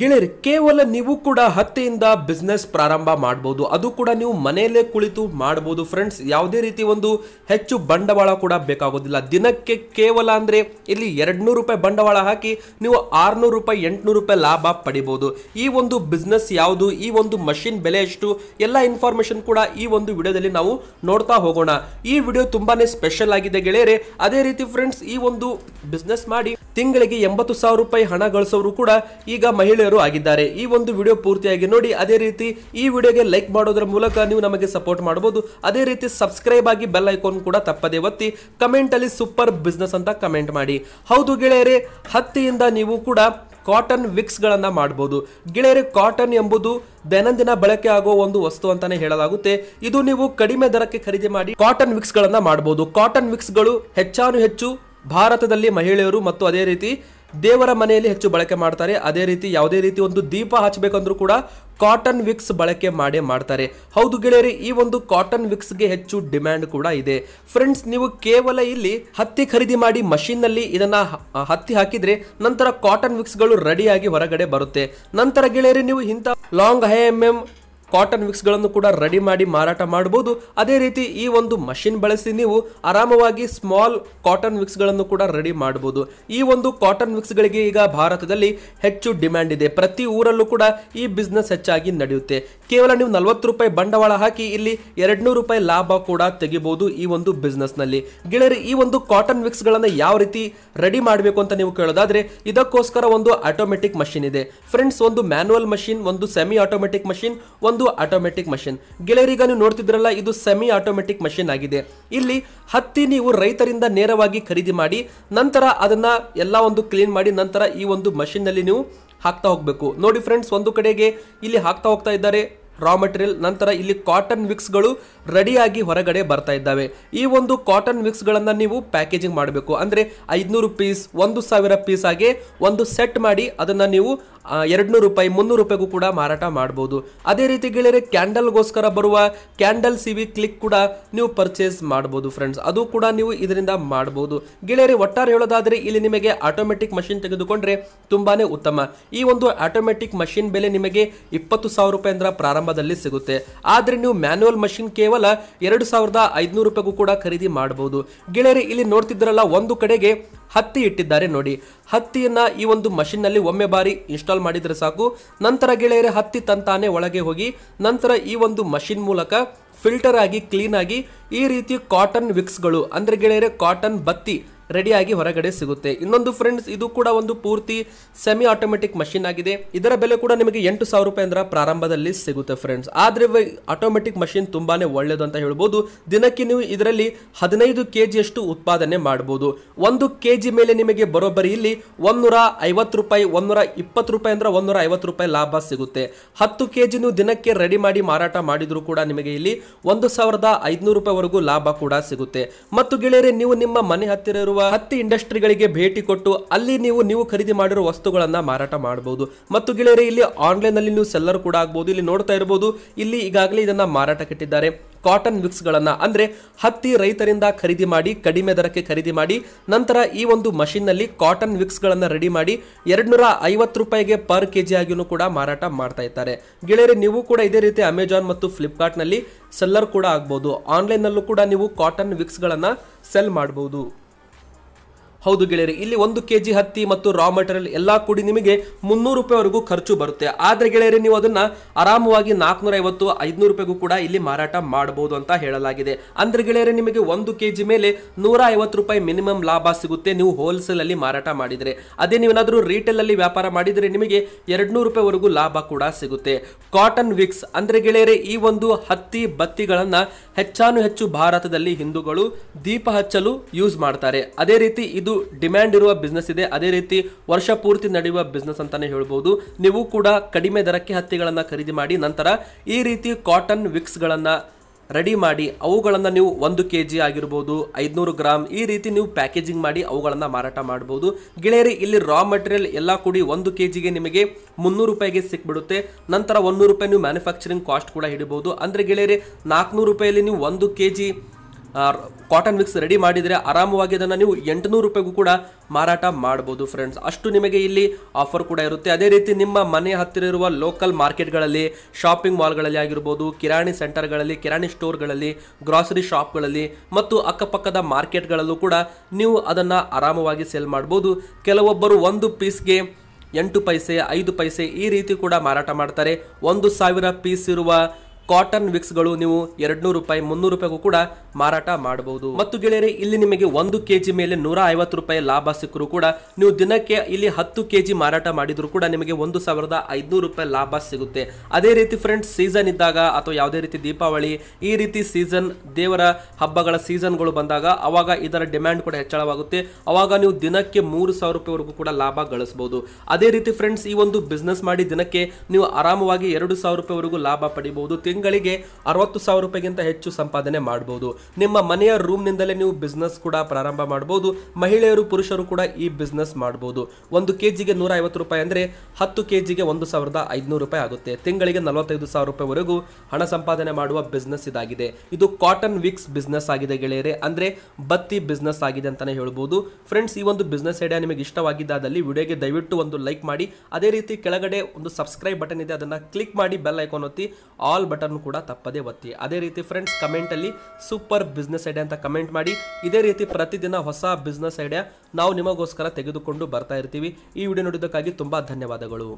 ಗೆಳೆಯರ್ ಕೇವಲ ನೀವು ಕೂಡ ಹತ್ತಿಯಿಂದ ಬಿಸ್ನೆಸ್ ಪ್ರಾರಂಭ ಮಾಡ್ಬೋದು ಅದು ಕೂಡ ನೀವು ಮನೆಯಲ್ಲೇ ಕುಳಿತು ಮಾಡ್ಬೋದು ಫ್ರೆಂಡ್ಸ್ ಯಾವುದೇ ರೀತಿ ಒಂದು ಹೆಚ್ಚು ಬಂಡವಾಳ ಕೂಡ ಬೇಕಾಗೋದಿಲ್ಲ ದಿನಕ್ಕೆ ಕೇವಲ ಅಂದ್ರೆ ಇಲ್ಲಿ ಎರಡ್ನೂರು ರೂಪಾಯಿ ಬಂಡವಾಳ ಹಾಕಿ ನೀವು ಆರುನೂರು ರೂಪಾಯಿ ಎಂಟುನೂರು ರೂಪಾಯಿ ಲಾಭ ಪಡಿಬೋದು ಈ ಒಂದು ಬಿಸ್ನೆಸ್ ಯಾವುದು ಈ ಒಂದು ಮಷಿನ್ ಬೆಲೆ ಎಷ್ಟು ಎಲ್ಲ ಇನ್ಫಾರ್ಮೇಷನ್ ಕೂಡ ಈ ಒಂದು ವಿಡಿಯೋದಲ್ಲಿ ನಾವು ನೋಡ್ತಾ ಹೋಗೋಣ ಈ ವಿಡಿಯೋ ತುಂಬಾನೇ ಸ್ಪೆಷಲ್ ಆಗಿದೆ ಗೆಳೆಯರೆ ಅದೇ ರೀತಿ ಫ್ರೆಂಡ್ಸ್ ಈ ಒಂದು ಬಿಸ್ನೆಸ್ ಮಾಡಿ ತಿಂಗಳಿಗೆ ಎಂಬತ್ತು ಸಾವಿರ ರೂಪಾಯಿ ಹಣ ಗಳಿಸೋರು ಕೂಡ ಈಗ ಮಹಿಳೆ ಮಹಿಳೆಯರು ಆಗಿದ್ದಾರೆ ಈ ಒಂದು ವಿಡಿಯೋ ಪೂರ್ತಿಯಾಗಿ ನೋಡಿ ಅದೇ ರೀತಿ ಈ ವಿಡಿಯೋಗೆ ಲೈಕ್ ಮಾಡೋದ್ರ ಮೂಲಕ ನೀವು ನಮಗೆ ಸಪೋರ್ಟ್ ಮಾಡಬಹುದು ಅದೇ ರೀತಿ ಸಬ್ಸ್ಕ್ರೈಬ್ ಆಗಿ ಬೆಲ್ ಐಕಾನ್ ಕೂಡ ತಪ್ಪದೆ ಒತ್ತಿ ಕಮೆಂಟ್ ಅಲ್ಲಿ ಸೂಪರ್ ಬಿಸ್ನೆಸ್ ಅಂತ ಕಮೆಂಟ್ ಮಾಡಿ ಹೌದು ಗೆಳೆಯರೇ ಹತ್ತಿಯಿಂದ ನೀವು ಕೂಡ ಕಾಟನ್ ಗಳನ್ನ ಮಾಡ್ಬೋದು ಗೆಳೆಯರೆ ಕಾಟನ್ ಎಂಬುದು ದೈನಂದಿನ ಬಳಕೆ ಆಗೋ ಒಂದು ವಸ್ತು ಅಂತಾನೆ ಹೇಳಲಾಗುತ್ತೆ ಇದು ನೀವು ಕಡಿಮೆ ದರಕ್ಕೆ ಖರೀದಿ ಮಾಡಿ ಕಾಟನ್ ಗಳನ್ನ ಮಾಡಬಹುದು ಕಾಟನ್ ವಿಕ್ಸ್ಗಳು ಹೆಚ್ಚಾನು ಹೆಚ್ಚು ಭಾರತದಲ್ಲಿ ಮಹಿಳೆಯರು ಮತ್ತು ಅದೇ ರೀತಿ ದೇವರ ಮನೆಯಲ್ಲಿ ಹೆಚ್ಚು ಬಳಕೆ ಮಾಡ್ತಾರೆ ಅದೇ ರೀತಿ ಯಾವುದೇ ರೀತಿ ಒಂದು ದೀಪ ಹಚ್ಚಬೇಕಂದ್ರೂ ಕೂಡ ಕಾಟನ್ ವಿಕ್ಸ್ ಬಳಕೆ ಮಾಡೇ ಮಾಡ್ತಾರೆ ಹೌದು ಗೆಳೆಯರಿ ಈ ಒಂದು ಕಾಟನ್ ವಿಕ್ಸ್ಗೆ ಹೆಚ್ಚು ಡಿಮ್ಯಾಂಡ್ ಕೂಡ ಇದೆ ಫ್ರೆಂಡ್ಸ್ ನೀವು ಕೇವಲ ಇಲ್ಲಿ ಹತ್ತಿ ಖರೀದಿ ಮಾಡಿ ನಲ್ಲಿ ಇದನ್ನು ಹತ್ತಿ ಹಾಕಿದರೆ ನಂತರ ಕಾಟನ್ ವಿಕ್ಸ್ಗಳು ರೆಡಿಯಾಗಿ ಹೊರಗಡೆ ಬರುತ್ತೆ ನಂತರ ಗೆಳೆಯರಿ ನೀವು ಇಂಥ long high M M cotton ವಿಕ್ಸ್ಗಳನ್ನು ಕೂಡ ರೆಡಿ ಮಾಡಿ ಮಾರಾಟ ಮಾಡಬಹುದು ಅದೇ ರೀತಿ ಈ ಒಂದು ಮಷಿನ್ ಬಳಸಿ ನೀವು ಆರಾಮವಾಗಿ ಸ್ಮಾಲ್ ಕಾಟನ್ ವಿಕ್ಸ್ಗಳನ್ನು ಕೂಡ ರೆಡಿ ಮಾಡಬಹುದು ಈ ಒಂದು ಕಾಟನ್ ವಿಕ್ಸ್ಗಳಿಗೆ ಈಗ ಭಾರತದಲ್ಲಿ ಹೆಚ್ಚು ಡಿಮ್ಯಾಂಡ್ ಇದೆ ಪ್ರತಿ ಊರಲ್ಲೂ ಕೂಡ ಈ ಬಿಸ್ನೆಸ್ ಹೆಚ್ಚಾಗಿ ನಡೆಯುತ್ತೆ ಕೇವಲ ನೀವು ನಲವತ್ತು ರೂಪಾಯಿ ಬಂಡವಾಳ ಹಾಕಿ ಇಲ್ಲಿ ಎರಡ್ನೂರು ರೂಪಾಯಿ ಲಾಭ ಕೂಡ ತೆಗಿಬಹುದು ಈ ಒಂದು ಬಿಸ್ನೆಸ್ನಲ್ಲಿ ಗೆಳೆಯರಿ ಈ ಒಂದು ಕಾಟನ್ ವಿಕ್ಸ್ಗಳನ್ನು ಯಾವ ರೀತಿ ರೆಡಿ ಮಾಡಬೇಕು ಅಂತ ನೀವು ಕೇಳೋದಾದ್ರೆ ಇದಕ್ಕೋಸ್ಕರ ಒಂದು ಆಟೋಮೆಟಿಕ್ ಮಷಿನ್ ಇದೆ ಫ್ರೆಂಡ್ಸ್ ಒಂದು ಮ್ಯಾನುವಲ್ ಮಷಿನ್ ಒಂದು ಸೆಮಿ ಆಟೋಮೆಟಿಕ್ ಮಷಿನ್ ಒಂದು ಇದೊಂದು ಆಟೋಮೆಟಿಕ್ ಮಷಿನ್ ಗೆಳೆಯರಿಗ ನೀವು ನೋಡ್ತಿದ್ರಲ್ಲ ಇದು ಸೆಮಿ ಆಟೋಮೆಟಿಕ್ ಮಷಿನ್ ಆಗಿದೆ ಇಲ್ಲಿ ಹತ್ತಿ ನೀವು ರೈತರಿಂದ ನೇರವಾಗಿ ಖರೀದಿ ಮಾಡಿ ನಂತರ ಅದನ್ನ ಎಲ್ಲ ಒಂದು ಕ್ಲೀನ್ ಮಾಡಿ ನಂತರ ಈ ಒಂದು ಮಷಿನ್ ನಲ್ಲಿ ನೀವು ಹಾಕ್ತಾ ಹೋಗಬೇಕು ನೋಡಿ ಫ್ರೆಂಡ್ಸ್ ಒಂದು ಕಡೆಗೆ ಇಲ್ಲಿ ಹಾಕ್ತಾ ಹೋಗ್ತಾ ಇದ್ದಾರೆ ರಾ ಮೆಟೀರಿಯಲ್ ನಂತರ ಇಲ್ಲಿ ಕಾಟನ್ ಗಳು ರೆಡಿಯಾಗಿ ಹೊರಗಡೆ ಬರ್ತಾ ಇದ್ದಾವೆ ಈ ಒಂದು ಕಾಟನ್ ವಿಕ್ಸ್ಗಳನ್ನು ನೀವು ಪ್ಯಾಕೇಜಿಂಗ್ ಮಾಡಬೇಕು ಅಂದರೆ ಐದುನೂರು ಪೀಸ್ ಒಂದು ಸಾವಿರ ಪೀಸ್ ಆಗಿ ಒಂದು ಸೆಟ್ ಮಾಡಿ ಅದನ್ನು ನೀವು ಎರಡು ನೂರು ರೂಪಾಯಿ ಮುನ್ನೂರು ರೂಪಾಯಿಗೂ ಕೂಡ ಮಾರಾಟ ಮಾಡಬಹುದು ಅದೇ ರೀತಿ ಗೆಳೆಯರೆ ಕ್ಯಾಂಡಲ್ಗೋಸ್ಕರ ಬರುವ ಕ್ಯಾಂಡಲ್ ಸಿವಿ ಕ್ಲಿಕ್ ಕೂಡ ನೀವು ಪರ್ಚೇಸ್ ಮಾಡಬಹುದು ಫ್ರೆಂಡ್ಸ್ ಅದು ಕೂಡ ನೀವು ಇದರಿಂದ ಮಾಡಬಹುದು ಗೆಳೆಯರೆ ಒಟ್ಟಾರೆ ಹೇಳೋದಾದ್ರೆ ಇಲ್ಲಿ ನಿಮಗೆ ಆಟೋಮೆಟಿಕ್ ಮಷಿನ್ ತೆಗೆದುಕೊಂಡ್ರೆ ತುಂಬಾನೇ ಉತ್ತಮ ಈ ಒಂದು ಆಟೋಮೆಟಿಕ್ ಮಷಿನ್ ಬೆಲೆ ನಿಮಗೆ ಇಪ್ಪತ್ತು ಸಾವಿರ ರೂಪಾಯಿ ಅಂದ್ರ ಪ್ರಾರಂಭದಲ್ಲಿ ಸಿಗುತ್ತೆ ಆದ್ರೆ ನೀವು ಮ್ಯಾನುವಲ್ ಮಷಿನ್ ಕೇವಲ ಎರಡು ಸಾವಿರದ ಐದುನೂರು ರೂಪಾಯಿಗೂ ಕೂಡ ಖರೀದಿ ಮಾಡಬಹುದು ಗೆಳೆಯರೆ ಇಲ್ಲಿ ನೋಡ್ತಿದ್ರಲ್ಲ ಒಂದು ಕಡೆಗೆ ಹತ್ತಿ ಇಟ್ಟಿದ್ದಾರೆ ನೋಡಿ ಹತ್ತಿಯನ್ನ ಈ ಒಂದು ಮಷಿನ್ ನಲ್ಲಿ ಒಮ್ಮೆ ಬಾರಿ ಇನ್ಸ್ಟಾಲ್ ಮಾಡಿದ್ರೆ ಸಾಕು ನಂತರ ಗೆಳೆಯರೆ ಹತ್ತಿ ತಂತಾನೆ ಒಳಗೆ ಹೋಗಿ ನಂತರ ಈ ಒಂದು ಮಷಿನ್ ಮೂಲಕ ಫಿಲ್ಟರ್ ಆಗಿ ಕ್ಲೀನ್ ಆಗಿ ಈ ರೀತಿ ಕಾಟನ್ ವಿಕ್ಸ್ಗಳು ಅಂದರೆ ಗೆಳೆಯರೆ ಕಾಟನ್ ಬತ್ತಿ ರೆಡಿಯಾಗಿ ಹೊರಗಡೆ ಸಿಗುತ್ತೆ ಇನ್ನೊಂದು ಫ್ರೆಂಡ್ಸ್ ಇದು ಕೂಡ ಒಂದು ಪೂರ್ತಿ ಸೆಮಿ ಆಟೋಮೆಟಿಕ್ ಮಷಿನ್ ಆಗಿದೆ ಇದರ ಬೆಲೆ ಕೂಡ ನಿಮಗೆ ಎಂಟು ಸಾವಿರ ರೂಪಾಯಿ ಅಂದ್ರೆ ಪ್ರಾರಂಭದಲ್ಲಿ ಸಿಗುತ್ತೆ ಫ್ರೆಂಡ್ಸ್ ಆದರೆ ಆಟೋಮೆಟಿಕ್ ಮಷಿನ್ ತುಂಬಾನೇ ಒಳ್ಳೇದು ಅಂತ ಹೇಳ್ಬೋದು ದಿನಕ್ಕೆ ನೀವು ಇದರಲ್ಲಿ ಹದಿನೈದು ಕೆ ಜಿಯಷ್ಟು ಉತ್ಪಾದನೆ ಮಾಡಬಹುದು ಒಂದು ಕೆ ಮೇಲೆ ನಿಮಗೆ ಬರೋಬ್ಬರಿ ಇಲ್ಲಿ ಒಂದೂರ ಐವತ್ತು ರೂಪಾಯಿ ಒಂದೂರ ಇಪ್ಪತ್ತು ರೂಪಾಯಿ ಅಂದ್ರೆ ಒಂದೂರ ಐವತ್ತು ರೂಪಾಯಿ ಲಾಭ ಸಿಗುತ್ತೆ ಹತ್ತು ಕೆ ಜಿ ನೀವು ದಿನಕ್ಕೆ ರೆಡಿ ಮಾಡಿ ಮಾರಾಟ ಮಾಡಿದ್ರು ಕೂಡ ನಿಮಗೆ ಇಲ್ಲಿ ಒಂದು ಸಾವಿರದ ಐದುನೂರು ರೂಪಾಯಿವರೆಗೂ ಲಾಭ ಕೂಡ ಸಿಗುತ್ತೆ ಮತ್ತು ಗೆಳೆಯರೆ ನೀವು ನಿಮ್ಮ ಮನೆ ಹತ್ತಿರ ಇರುವ ಹತ್ತಿ ಇಂಡಸ್ಟ್ರಿಗಳಿಗೆ ಭೇಟಿ ಕೊಟ್ಟು ಅಲ್ಲಿ ನೀವು ನೀವು ಖರೀದಿ ಮಾಡಿರುವ ವಸ್ತುಗಳನ್ನ ಮಾರಾಟ ಮಾಡಬಹುದು ಮತ್ತು ಗೆಳೆಯರೆ ಇಲ್ಲಿ ಆನ್ಲೈನ್ ನಲ್ಲಿ ನೀವು ಸೆಲ್ಲರ್ ಕೂಡ ಆಗಬಹುದು ಇಲ್ಲಿ ನೋಡ್ತಾ ಇರಬಹುದು ಇಲ್ಲಿ ಈಗಾಗಲೇ ಇದನ್ನ ಮಾರಾಟ ಕಟ್ಟಿದ್ದಾರೆ ಕಾಟನ್ ವಿಕ್ಸ್ ಗಳನ್ನ ಅಂದ್ರೆ ಹತ್ತಿ ರೈತರಿಂದ ಖರೀದಿ ಮಾಡಿ ಕಡಿಮೆ ದರಕ್ಕೆ ಖರೀದಿ ಮಾಡಿ ನಂತರ ಈ ಒಂದು ಮಷೀನ್ ನಲ್ಲಿ ಕಾಟನ್ ವಿಕ್ಸ್ ಗಳನ್ನ ರೆಡಿ ಮಾಡಿ ಎರಡ್ನೂರ ಐವತ್ತು ರೂಪಾಯಿಗೆ ಪರ್ ಕೆಜಿ ಆಗಿಯೂ ಕೂಡ ಮಾರಾಟ ಮಾಡ್ತಾ ಇದ್ದಾರೆ ಗೆಳೆಯರೆ ನೀವು ಕೂಡ ಇದೇ ರೀತಿ ಅಮೆಜಾನ್ ಮತ್ತು ಫ್ಲಿಪ್ಕಾರ್ಟ್ನಲ್ಲಿ ನಲ್ಲಿ ಸೆಲ್ಲರ್ ಕೂಡ ಆಗ್ಬಹುದು ಆನ್ಲೈನ್ ನಲ್ಲೂ ಕೂಡ ನೀವು ಕಾಟನ್ ವಿಕ್ಸ್ ಗಳನ್ನ ಸೆಲ್ ಮಾಡಬಹುದು ಹೌದು ಗೆಳೆಯರಿ ಇಲ್ಲಿ ಒಂದು ಕೆ ಜಿ ಹತ್ತಿ ಮತ್ತು ರಾ ಮಟೀರಿಯಲ್ ಎಲ್ಲ ಕೂಡಿ ನಿಮಗೆ ಮುನ್ನೂರು ರೂಪಾಯಿವರೆಗೂ ಖರ್ಚು ಬರುತ್ತೆ ಆದರೆ ಗೆಳೆಯರಿ ನೀವು ಅದನ್ನು ಆರಾಮವಾಗಿ ನಾಲ್ಕುನೂರ ಐವತ್ತು ರೂಪಾಯಿಗೂ ಕೂಡ ಇಲ್ಲಿ ಮಾರಾಟ ಮಾಡಬಹುದು ಅಂತ ಹೇಳಲಾಗಿದೆ ಅಂದರೆ ಗೆಳೆಯರಿ ನಿಮಗೆ ಒಂದು ಕೆ ಮೇಲೆ ನೂರ ಐವತ್ತು ರೂಪಾಯಿ ಮಿನಿಮಮ್ ಲಾಭ ಸಿಗುತ್ತೆ ನೀವು ಹೋಲ್ಸೇಲ್ ಅಲ್ಲಿ ಮಾರಾಟ ಮಾಡಿದರೆ ಅದೇ ನೀವೇನಾದರೂ ರೀಟೇಲ್ ಅಲ್ಲಿ ವ್ಯಾಪಾರ ಮಾಡಿದರೆ ನಿಮಗೆ ಎರಡುನೂರು ನೂರು ರೂಪಾಯಿವರೆಗೂ ಲಾಭ ಕೂಡ ಸಿಗುತ್ತೆ ಕಾಟನ್ ವಿಕ್ಸ್ ಅಂದರೆ ಗೆಳೆಯರೇ ಈ ಒಂದು ಹತ್ತಿ ಬತ್ತಿಗಳನ್ನು ಹೆಚ್ಚಾನು ಹೆಚ್ಚು ಭಾರತದಲ್ಲಿ ಹಿಂದೂಗಳು ದೀಪ ಹಚ್ಚಲು ಯೂಸ್ ಮಾಡ್ತಾರೆ ಅದೇ ರೀತಿ ಇದು ಡಿಮ್ಯಾಂಡ್ ಇರುವ ಬಿಸ್ನೆಸ್ ಇದೆ ಅದೇ ರೀತಿ ವರ್ಷ ಪೂರ್ತಿ ನಡೆಯುವ ಬಿಸ್ನೆಸ್ ಅಂತಾನೆ ಹೇಳ್ಬೋದು ನೀವು ಕೂಡ ಕಡಿಮೆ ದರಕ್ಕೆ ಹತ್ತಿಗಳನ್ನು ಖರೀದಿ ಮಾಡಿ ನಂತರ ಈ ರೀತಿ ಕಾಟನ್ ವಿಕ್ಸ್ಗಳನ್ನು ರೆಡಿ ಮಾಡಿ ಅವುಗಳನ್ನು ನೀವು ಒಂದು ಕೆ ಜಿ ಆಗಿರ್ಬೋದು ಐದುನೂರು ಗ್ರಾಮ್ ಈ ರೀತಿ ನೀವು ಪ್ಯಾಕೇಜಿಂಗ್ ಮಾಡಿ ಅವುಗಳನ್ನು ಮಾರಾಟ ಮಾಡ್ಬೋದು ಗೆಳೆಯರಿ ಇಲ್ಲಿ ರಾ ಮಟೀರಿಯಲ್ ಎಲ್ಲ ಕೂಡಿ ಒಂದು ಕೆ ಜಿಗೆ ನಿಮಗೆ ಮುನ್ನೂರು ರೂಪಾಯಿಗೆ ಸಿಕ್ಬಿಡುತ್ತೆ ನಂತರ ಒಂದು ರೂಪಾಯಿ ನೀವು ಮ್ಯಾನುಫ್ಯಾಕ್ಚರಿಂಗ್ ಕಾಸ್ಟ್ ಕೂಡ ಹಿಡಿಬೋದು ಅಂದರೆ ಗೆಳೆಯರಿ ನಾಲ್ಕುನೂರು ರೂಪಾಯಲ್ಲಿ ನೀವು ಒಂದು K G cotton mix ready ಮಾಡಿದರೆ ಆರಾಮವಾಗಿ ಅದನ್ನು ನೀವು ಎಂಟುನೂರು ರೂಪಾಯಿಗೂ ಕೂಡ ಮಾರಾಟ ಮಾಡ್ಬೋದು ಫ್ರೆಂಡ್ಸ್ ಅಷ್ಟು ನಿಮಗೆ ಇಲ್ಲಿ ಆಫರ್ ಕೂಡ ಇರುತ್ತೆ ಅದೇ ರೀತಿ ನಿಮ್ಮ ಮನೆ ಹತ್ತಿರ ಇರುವ ಲೋಕಲ್ ಮಾರ್ಕೆಟ್ಗಳಲ್ಲಿ ಶಾಪಿಂಗ್ ಮಾಲ್ಗಳಲ್ಲಿ ಆಗಿರ್ಬೋದು ಕಿರಾಣಿ ಸೆಂಟರ್ಗಳಲ್ಲಿ ಕಿರಾಣಿ ಸ್ಟೋರ್ಗಳಲ್ಲಿ ಗ್ರಾಸರಿ ಶಾಪ್ಗಳಲ್ಲಿ ಮತ್ತು ಅಕ್ಕಪಕ್ಕದ ಮಾರ್ಕೆಟ್ಗಳಲ್ಲೂ ಕೂಡ ನೀವು ಅದನ್ನು ಆರಾಮವಾಗಿ ಸೇಲ್ ಮಾಡ್ಬೋದು ಕೆಲವೊಬ್ಬರು ಒಂದು ಪೀಸ್ಗೆ ಎಂಟು ಪೈಸೆ ಐದು ಪೈಸೆ ಈ ರೀತಿ ಕೂಡ ಮಾರಾಟ ಮಾಡ್ತಾರೆ ಒಂದು ಸಾವಿರ ಪೀಸ್ ಇರುವ ಕಾಟನ್ ವಿಕ್ಸ್ಗಳು ನೀವು ನೂರು ರೂಪಾಯಿ ಮುನ್ನೂರು ರೂಪಾಯಿಗೂ ಕೂಡ ಮಾರಾಟ ಮಾಡಬಹುದು ಮತ್ತು ಗೆಳೆಯರೆ ಇಲ್ಲಿ ನಿಮಗೆ ಒಂದು ಕೆಜಿ ಮೇಲೆ ನೂರ ಐವತ್ತು ರೂಪಾಯಿ ಲಾಭ ಸಿಕ್ಕರೂ ಕೂಡ ನೀವು ದಿನಕ್ಕೆ ಇಲ್ಲಿ ಹತ್ತು ಕೆಜಿ ಮಾರಾಟ ಮಾಡಿದ್ರು ಕೂಡ ನಿಮಗೆ ಒಂದು ಸಾವಿರದ ಐದುನೂರು ರೂಪಾಯಿ ಲಾಭ ಸಿಗುತ್ತೆ ಅದೇ ರೀತಿ ಫ್ರೆಂಡ್ಸ್ ಸೀಸನ್ ಇದ್ದಾಗ ಅಥವಾ ಯಾವುದೇ ರೀತಿ ದೀಪಾವಳಿ ಈ ರೀತಿ ಸೀಸನ್ ದೇವರ ಹಬ್ಬಗಳ ಸೀಸನ್ಗಳು ಬಂದಾಗ ಅವಾಗ ಇದರ ಡಿಮ್ಯಾಂಡ್ ಕೂಡ ಹೆಚ್ಚಳವಾಗುತ್ತೆ ಅವಾಗ ನೀವು ದಿನಕ್ಕೆ ಮೂರು ಸಾವಿರ ರೂಪಾಯಿವರೆಗೂ ಕೂಡ ಲಾಭ ಗಳಿಸಬಹುದು ಅದೇ ರೀತಿ ಫ್ರೆಂಡ್ಸ್ ಈ ಒಂದು ಬಿಸ್ನೆಸ್ ಮಾಡಿ ದಿನಕ್ಕೆ ನೀವು ಆರಾಮವಾಗಿ ಎರಡು ಸಾವಿರ ರೂಪಾಯಿವರೆಗೂ ಲಾಭ ಪಡಿಬಹುದು ತಿಂಗಳಿಗೆ ಅರವತ್ತು ಸಾವಿರ ರೂಪಾಯಿಗಿಂತ ಹೆಚ್ಚು ಸಂಪಾದನೆ ಮಾಡಬಹುದು ನಿಮ್ಮ ಮನೆಯ ರೂಮ್ ನಿಂದಲೇ ನೀವು ಬಿಸ್ನೆಸ್ ಕೂಡ ಪ್ರಾರಂಭ ಮಾಡಬಹುದು ಮಹಿಳೆಯರು ಪುರುಷರು ಕೂಡ ಈ ಬಿಸ್ನೆಸ್ ಮಾಡಬಹುದು ಒಂದು ಕೆ ಜಿಗೆ ನೂರ ಐವತ್ತು ರೂಪಾಯಿ ಅಂದ್ರೆ ಹತ್ತು ಕೆ ಜಿಗೆ ಒಂದು ಸಾವಿರದ ಐದುನೂರು ರೂಪಾಯಿ ಆಗುತ್ತೆ ತಿಂಗಳಿಗೆ ನಲವತ್ತೈದು ಸಾವಿರ ವರೆಗೂ ಹಣ ಸಂಪಾದನೆ ಮಾಡುವ ಬಿಸ್ನೆಸ್ ಇದಾಗಿದೆ ಇದು ಕಾಟನ್ ವಿಕ್ಸ್ ಬಿಸ್ನೆಸ್ ಆಗಿದೆ ಗೆಳೆಯರೆ ಅಂದ್ರೆ ಬತ್ತಿ ಬಿಸ್ನೆಸ್ ಆಗಿದೆ ಅಂತಾನೆ ಹೇಳಬಹುದು ಫ್ರೆಂಡ್ಸ್ ಈ ಒಂದು ಬಿಸ್ನೆಸ್ ಐಡಿಯಾ ನಿಮಗೆ ಇಷ್ಟವಾಗಿದ್ದಾದಲ್ಲಿ ವಿಡಿಯೋಗೆ ದಯವಿಟ್ಟು ಒಂದು ಲೈಕ್ ಮಾಡಿ ಅದೇ ರೀತಿ ಕೆಳಗಡೆ ಒಂದು ಸಬ್ಸ್ಕ್ರೈಬ್ ಬಟನ್ ಇದೆ ಅದನ್ನ ಕ್ಲಿಕ್ ಮಾಡಿ ಬೆಲ್ ಐಕಾನ್ ಒತ್ತಿ ಆಲ್ ಬಟನ್ ಬಟನ್ ಕೂಡ ತಪ್ಪದೇ ಒತ್ತಿ ಅದೇ ರೀತಿ ಫ್ರೆಂಡ್ಸ್ ಕಮೆಂಟಲ್ಲಿ ಸೂಪರ್ ಬಿಸ್ನೆಸ್ ಐಡಿಯಾ ಅಂತ ಕಮೆಂಟ್ ಮಾಡಿ ಇದೇ ರೀತಿ ಪ್ರತಿದಿನ ಹೊಸ ಬಿಸ್ನೆಸ್ ಐಡಿಯಾ ನಾವು ನಿಮಗೋಸ್ಕರ ತೆಗೆದುಕೊಂಡು ಬರ್ತಾ ಇರ್ತೀವಿ ಈ ವಿಡಿಯೋ ನೋಡಿದ್ದಕ್ಕಾಗಿ ತುಂಬ ಧನ್ಯವಾದಗಳು